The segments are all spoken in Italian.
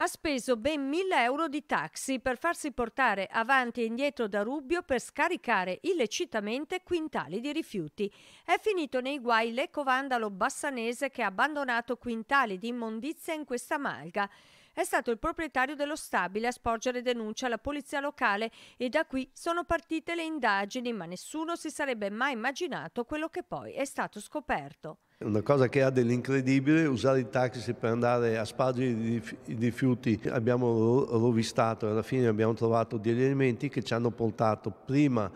ha speso ben 1000 euro di taxi per farsi portare avanti e indietro da Rubbio per scaricare illecitamente quintali di rifiuti. È finito nei guai l'ecovandalo bassanese che ha abbandonato quintali di immondizia in questa malga è stato il proprietario dello stabile a sporgere denuncia alla polizia locale e da qui sono partite le indagini, ma nessuno si sarebbe mai immaginato quello che poi è stato scoperto. Una cosa che ha dell'incredibile, usare i taxi per andare a spargere i rifiuti. Abbiamo rovistato e alla fine abbiamo trovato degli elementi che ci hanno portato prima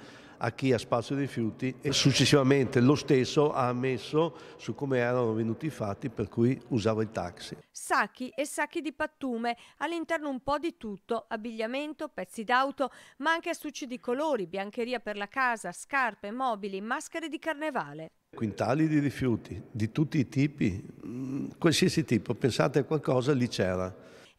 a chi ha spazio dei rifiuti e successivamente lo stesso ha ammesso su come erano venuti i fatti per cui usava il taxi. Sacchi e sacchi di pattume, all'interno un po' di tutto, abbigliamento, pezzi d'auto, ma anche astucci di colori, biancheria per la casa, scarpe, mobili, maschere di carnevale. Quintali di rifiuti di tutti i tipi, mm, qualsiasi tipo, pensate a qualcosa lì c'era.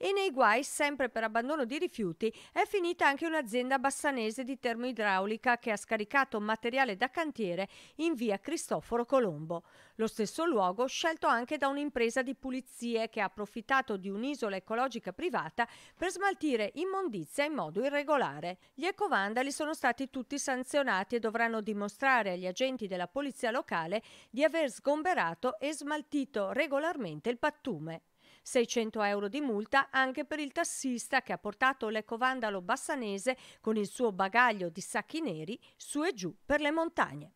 E nei guai, sempre per abbandono di rifiuti, è finita anche un'azienda bassanese di termoidraulica che ha scaricato materiale da cantiere in via Cristoforo Colombo. Lo stesso luogo scelto anche da un'impresa di pulizie che ha approfittato di un'isola ecologica privata per smaltire immondizia in modo irregolare. Gli ecovandali sono stati tutti sanzionati e dovranno dimostrare agli agenti della polizia locale di aver sgomberato e smaltito regolarmente il pattume. 600 euro di multa anche per il tassista che ha portato l'ecovandalo bassanese con il suo bagaglio di sacchi neri su e giù per le montagne.